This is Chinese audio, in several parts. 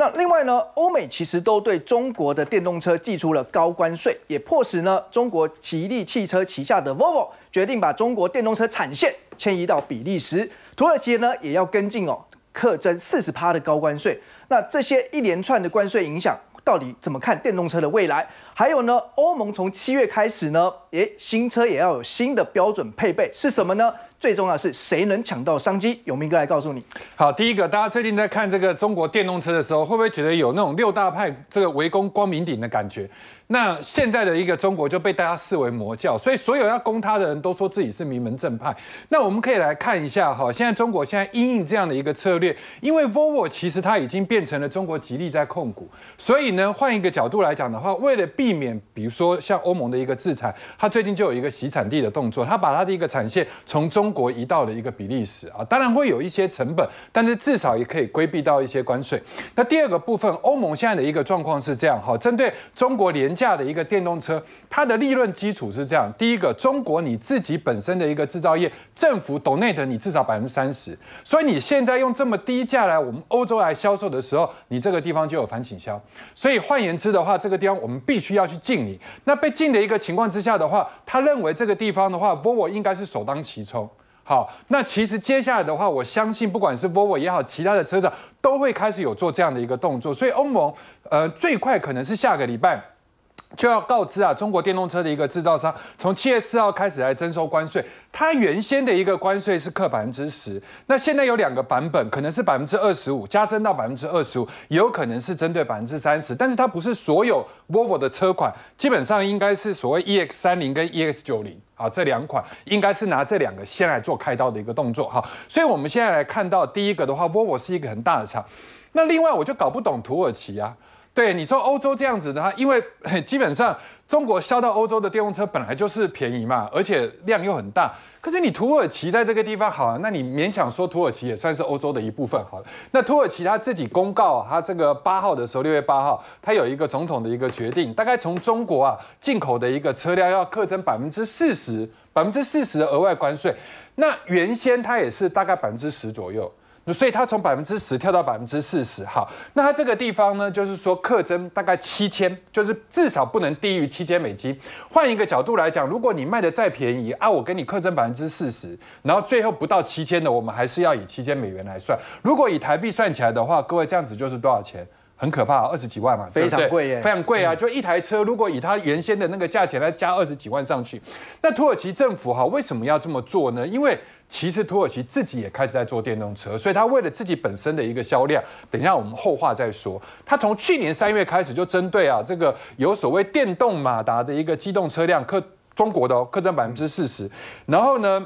那另外呢，欧美其实都对中国的电动车寄出了高关税，也迫使呢中国吉利汽车旗下的 Volvo 决定把中国电动车产线迁移到比利时、土耳其呢，也要跟进哦，课征四十趴的高关税。那这些一连串的关税影响，到底怎么看电动车的未来？还有呢，欧盟从七月开始呢，诶，新车也要有新的标准配备是什么呢？最重要是谁能抢到商机？永明哥来告诉你。好，第一个，大家最近在看这个中国电动车的时候，会不会觉得有那种六大派这个围攻光明顶的感觉？那现在的一个中国就被大家视为魔教，所以所有要攻他的人都说自己是名门正派。那我们可以来看一下哈，现在中国现在因应这样的一个策略，因为 Volvo 其实它已经变成了中国吉利在控股，所以呢，换一个角度来讲的话，为了避免比如说像欧盟的一个制裁，它最近就有一个洗产地的动作，它把它的一个产线从中。中国移到的一个比利时啊，当然会有一些成本，但是至少也可以规避到一些关税。那第二个部分，欧盟现在的一个状况是这样哈，针对中国廉价的一个电动车，它的利润基础是这样：第一个，中国你自己本身的一个制造业政府 donate 你至少百分之三十，所以你现在用这么低价来我们欧洲来销售的时候，你这个地方就有反倾销。所以换言之的话，这个地方我们必须要去禁你。那被禁的一个情况之下的话，他认为这个地方的话 v i v o 应该是首当其冲。好，那其实接下来的话，我相信不管是 Volvo 也好，其他的车厂都会开始有做这样的一个动作，所以欧盟，呃，最快可能是下个礼拜。就要告知啊，中国电动车的一个制造商，从七月四号开始来征收关税。它原先的一个关税是克百分之十，那现在有两个版本，可能是百分之二十五加增到百分之二十五，也有可能是针对百分之三十。但是它不是所有 Volvo 的车款，基本上应该是所谓 EX 三零跟 EX 九零啊这两款，应该是拿这两个先来做开刀的一个动作哈。所以我们现在来看到第一个的话，Volvo 是一个很大的厂，那另外我就搞不懂土耳其啊。对你说，欧洲这样子的话，因为基本上中国销到欧洲的电动车本来就是便宜嘛，而且量又很大。可是你土耳其在这个地方好，啊，那你勉强说土耳其也算是欧洲的一部分好了。那土耳其他自己公告，他这个八号的时候，六月八号，他有一个总统的一个决定，大概从中国啊进口的一个车辆要课征百分之四十、百分之四十的额外关税。那原先它也是大概百分之十左右。所以它从百分之十跳到百分之四十，好，那它这个地方呢，就是说课征大概七千，就是至少不能低于七千美金。换一个角度来讲，如果你卖的再便宜啊，我给你课征百分之四十，然后最后不到七千的，我们还是要以七千美元来算。如果以台币算起来的话，各位这样子就是多少钱？很可怕，二十几万嘛，非常贵耶，非常贵啊！就一台车，如果以它原先的那个价钱来加二十几万上去，那土耳其政府哈为什么要这么做呢？因为其实土耳其自己也开始在做电动车，所以他为了自己本身的一个销量，等一下我们后话再说。他从去年三月开始就针对啊这个有所谓电动马达的一个机动车辆，客中国的哦，客占百分之四十，然后呢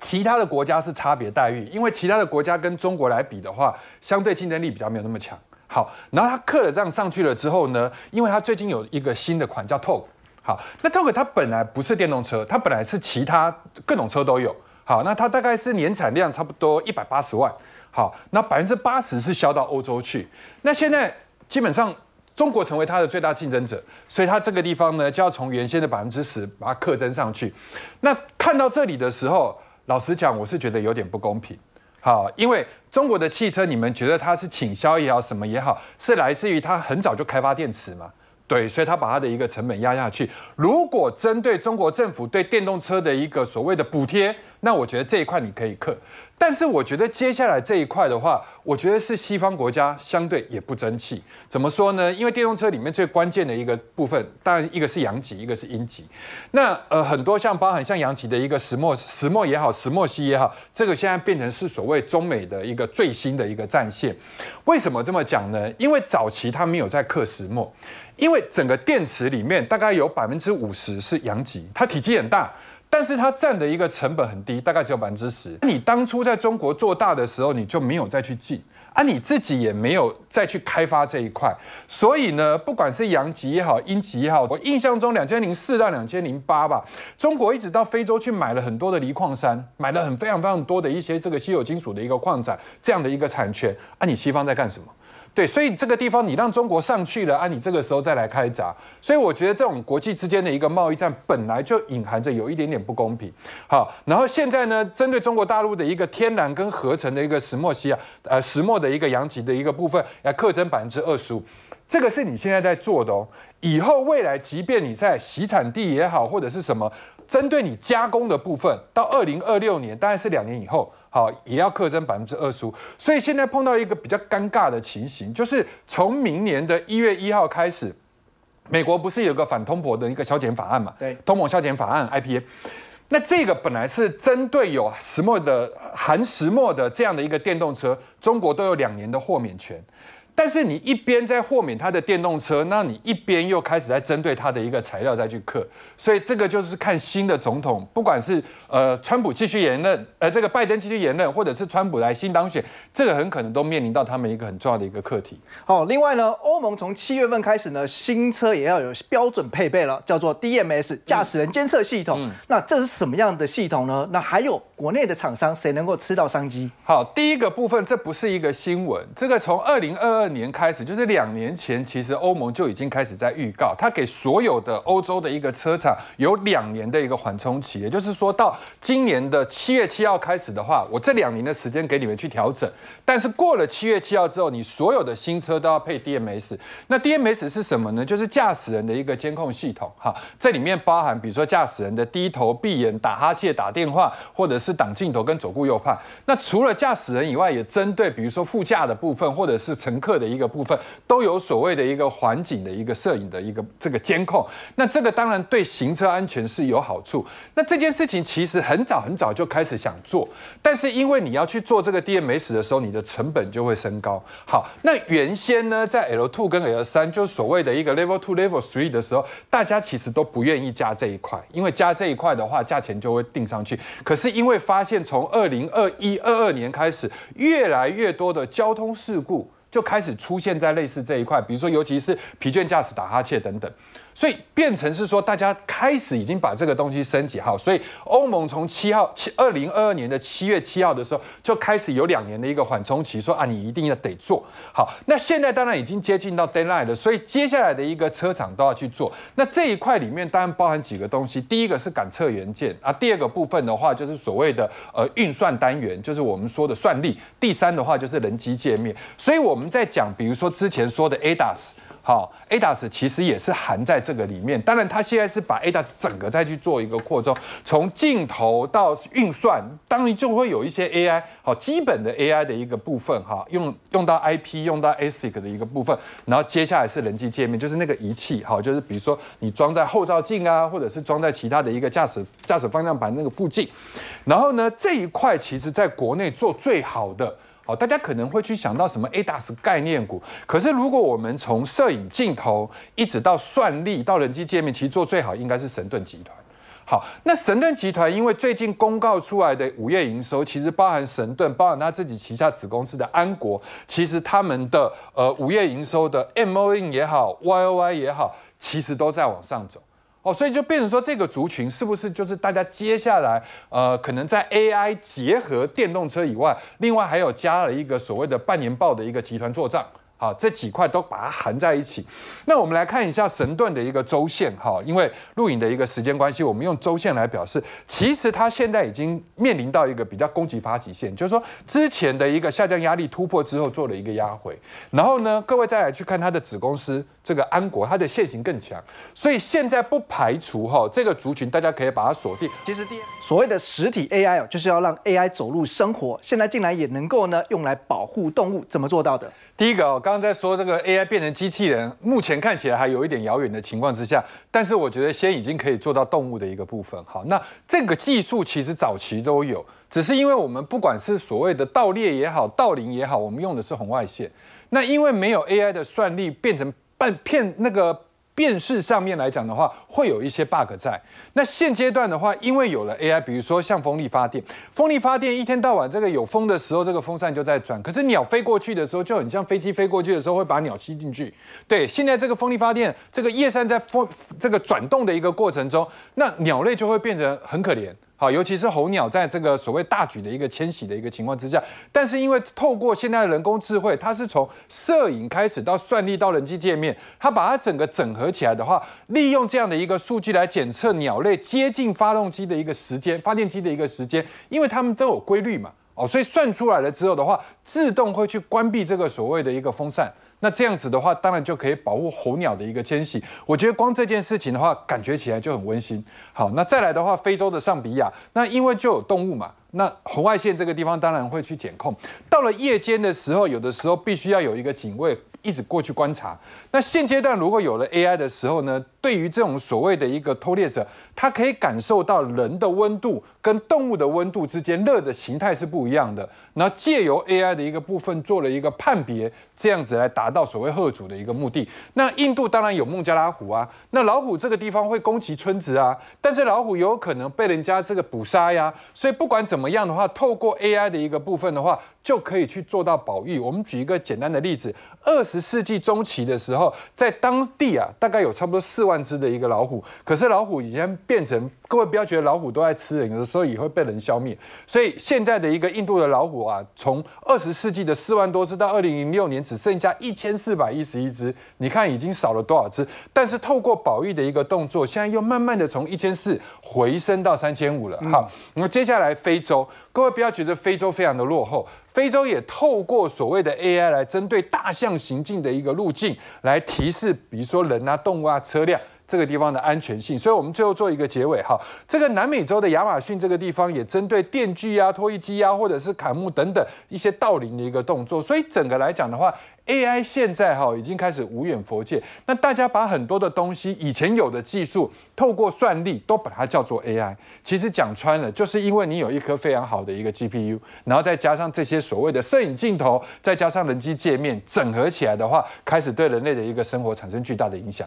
其他的国家是差别待遇，因为其他的国家跟中国来比的话，相对竞争力比较没有那么强。好，然后它刻了这样上去了之后呢，因为它最近有一个新的款叫 Tog，好，那 Tog 它本来不是电动车，它本来是其他各种车都有，好，那它大概是年产量差不多一百八十万，好，那百分之八十是销到欧洲去，那现在基本上中国成为它的最大竞争者，所以它这个地方呢就要从原先的百分之十把它刻增上去，那看到这里的时候，老实讲，我是觉得有点不公平。好，因为中国的汽车，你们觉得它是倾销也好，什么也好，是来自于它很早就开发电池吗？对，所以他把他的一个成本压下去。如果针对中国政府对电动车的一个所谓的补贴，那我觉得这一块你可以克。但是我觉得接下来这一块的话，我觉得是西方国家相对也不争气。怎么说呢？因为电动车里面最关键的一个部分，当然一个是阳极，一个是阴极。那呃，很多像包含像阳极的一个石墨石墨也好，石墨烯也好，这个现在变成是所谓中美的一个最新的一个战线。为什么这么讲呢？因为早期他没有在克石墨。因为整个电池里面大概有百分之五十是阳极，它体积很大，但是它占的一个成本很低，大概只有百分之十。你当初在中国做大的时候，你就没有再去进啊，你自己也没有再去开发这一块。所以呢，不管是阳极也好，阴极也好，我印象中两千零四到两千零八吧，中国一直到非洲去买了很多的锂矿山，买了很非常非常多的一些这个稀有金属的一个矿产这样的一个产权啊，你西方在干什么？对，所以这个地方你让中国上去了啊，你这个时候再来开闸，所以我觉得这种国际之间的一个贸易战本来就隐含着有一点点不公平。好，然后现在呢，针对中国大陆的一个天然跟合成的一个石墨烯啊，呃，石墨的一个阳极的一个部分，要课征百分之二十五，这个是你现在在做的哦。以后未来，即便你在洗产地也好，或者是什么。针对你加工的部分，到二零二六年，大概是两年以后，好也要课征百分之二十五。所以现在碰到一个比较尴尬的情形，就是从明年的一月一号开始，美国不是有个反通膨的一个削减法案嘛？对，通膨削减法案 IPA。那这个本来是针对有石墨的、含石墨的这样的一个电动车，中国都有两年的豁免权。但是你一边在豁免他的电动车，那你一边又开始在针对他的一个材料再去克，所以这个就是看新的总统，不管是呃川普继续言任，呃这个拜登继续言任，或者是川普来新当选，这个很可能都面临到他们一个很重要的一个课题。好，另外呢，欧盟从七月份开始呢，新车也要有标准配备了，叫做 DMS 驾驶人监测系统。那这是什么样的系统呢？那还有？国内的厂商谁能够吃到商机？好，第一个部分，这不是一个新闻，这个从二零二二年开始，就是两年前，其实欧盟就已经开始在预告，他给所有的欧洲的一个车厂有两年的一个缓冲期，也就是说到今年的七月七号开始的话，我这两年的时间给你们去调整，但是过了七月七号之后，你所有的新车都要配 DMS。那 DMS 是什么呢？就是驾驶人的一个监控系统，哈，这里面包含比如说驾驶人的低头、闭眼、打哈欠、打电话，或者是。是挡镜头跟左顾右盼。那除了驾驶人以外，也针对比如说副驾的部分，或者是乘客的一个部分，都有所谓的一个环境的一个摄影的一个这个监控。那这个当然对行车安全是有好处。那这件事情其实很早很早就开始想做，但是因为你要去做这个 DMS 的时候，你的成本就会升高。好，那原先呢，在 L two 跟 L 三，就是所谓的一个 Level two Level three 的时候，大家其实都不愿意加这一块，因为加这一块的话，价钱就会定上去。可是因为发现从二零二一二二年开始，越来越多的交通事故。就开始出现在类似这一块，比如说，尤其是疲倦驾驶、打哈欠等等，所以变成是说，大家开始已经把这个东西升级好。所以欧盟从七号七二零二二年的七月七号的时候就开始有两年的一个缓冲期，说啊，你一定要得做好。那现在当然已经接近到 deadline 了，所以接下来的一个车厂都要去做。那这一块里面当然包含几个东西，第一个是感测元件啊，第二个部分的话就是所谓的呃运算单元，就是我们说的算力。第三的话就是人机界面，所以我们。在讲，比如说之前说的 ADAS，好，ADAS 其实也是含在这个里面。当然，它现在是把 ADAS 整个再去做一个扩充，从镜头到运算，当然就会有一些 AI，好，基本的 AI 的一个部分，哈，用用到 IP，用到 ASIC 的一个部分。然后接下来是人机界面，就是那个仪器，好，就是比如说你装在后照镜啊，或者是装在其他的一个驾驶驾驶方向盘那个附近。然后呢，这一块其实在国内做最好的。好，大家可能会去想到什么 A DAS 概念股，可是如果我们从摄影镜头一直到算力到人机界面，其实做最好应该是神盾集团。好，那神盾集团因为最近公告出来的五夜营收，其实包含神盾，包含他自己旗下子公司的安国，其实他们的呃五业营收的 M O N 也好，Y O Y 也好，其实都在往上走。哦，所以就变成说，这个族群是不是就是大家接下来呃，可能在 AI 结合电动车以外，另外还有加了一个所谓的半年报的一个集团做账。好，这几块都把它含在一起。那我们来看一下神盾的一个周线哈，因为录影的一个时间关系，我们用周线来表示。其实它现在已经面临到一个比较攻击发起线，就是说之前的一个下降压力突破之后做了一个压回。然后呢，各位再来去看它的子公司这个安国，它的线型更强。所以现在不排除哈这个族群，大家可以把它锁定。其实第所谓的实体 AI 哦，就是要让 AI 走入生活。现在竟然也能够呢用来保护动物，怎么做到的？第一个我刚刚在说这个 A I 变成机器人，目前看起来还有一点遥远的情况之下，但是我觉得先已经可以做到动物的一个部分。好，那这个技术其实早期都有，只是因为我们不管是所谓的盗猎也好、盗林也好，我们用的是红外线。那因为没有 A I 的算力变成半片那个。辨识上面来讲的话，会有一些 bug 在。那现阶段的话，因为有了 AI，比如说像风力发电，风力发电一天到晚这个有风的时候，这个风扇就在转，可是鸟飞过去的时候，就很像飞机飞过去的时候会把鸟吸进去。对，现在这个风力发电，这个叶扇在风这个转动的一个过程中，那鸟类就会变成很可怜。好，尤其是候鸟在这个所谓大举的一个迁徙的一个情况之下，但是因为透过现在的人工智慧，它是从摄影开始到算力到人机界面，它把它整个整合起来的话，利用这样的一个数据来检测鸟类接近发动机的一个时间、发电机的一个时间，因为它们都有规律嘛，哦，所以算出来了之后的话，自动会去关闭这个所谓的一个风扇。那这样子的话，当然就可以保护候鸟的一个迁徙。我觉得光这件事情的话，感觉起来就很温馨。好，那再来的话，非洲的上比亚，那因为就有动物嘛，那红外线这个地方当然会去监控。到了夜间的时候，有的时候必须要有一个警卫一直过去观察。那现阶段如果有了 AI 的时候呢？对于这种所谓的一个偷猎者，他可以感受到人的温度跟动物的温度之间热的形态是不一样的。那借由 AI 的一个部分做了一个判别，这样子来达到所谓贺主的一个目的。那印度当然有孟加拉虎啊，那老虎这个地方会攻击村子啊，但是老虎有可能被人家这个捕杀呀。所以不管怎么样的话，透过 AI 的一个部分的话，就可以去做到保育。我们举一个简单的例子：二十世纪中期的时候，在当地啊，大概有差不多四万。只的一个老虎，可是老虎已经变成，各位不要觉得老虎都在吃人，有的时候也会被人消灭。所以现在的一个印度的老虎啊，从二十世纪的四万多只到二零零六年只剩下一千四百一十一只，你看已经少了多少只？但是透过保育的一个动作，现在又慢慢的从一千四回升到三千五了。好，那么接下来非洲，各位不要觉得非洲非常的落后。非洲也透过所谓的 AI 来针对大象行进的一个路径来提示，比如说人啊、动物啊、车辆。这个地方的安全性，所以我们最后做一个结尾哈。这个南美洲的亚马逊这个地方也针对电锯呀、拖曳机呀，或者是砍木等等一些盗林的一个动作。所以整个来讲的话，AI 现在哈已经开始无远佛界。那大家把很多的东西以前有的技术，透过算力都把它叫做 AI。其实讲穿了，就是因为你有一颗非常好的一个 GPU，然后再加上这些所谓的摄影镜头，再加上人机界面整合起来的话，开始对人类的一个生活产生巨大的影响。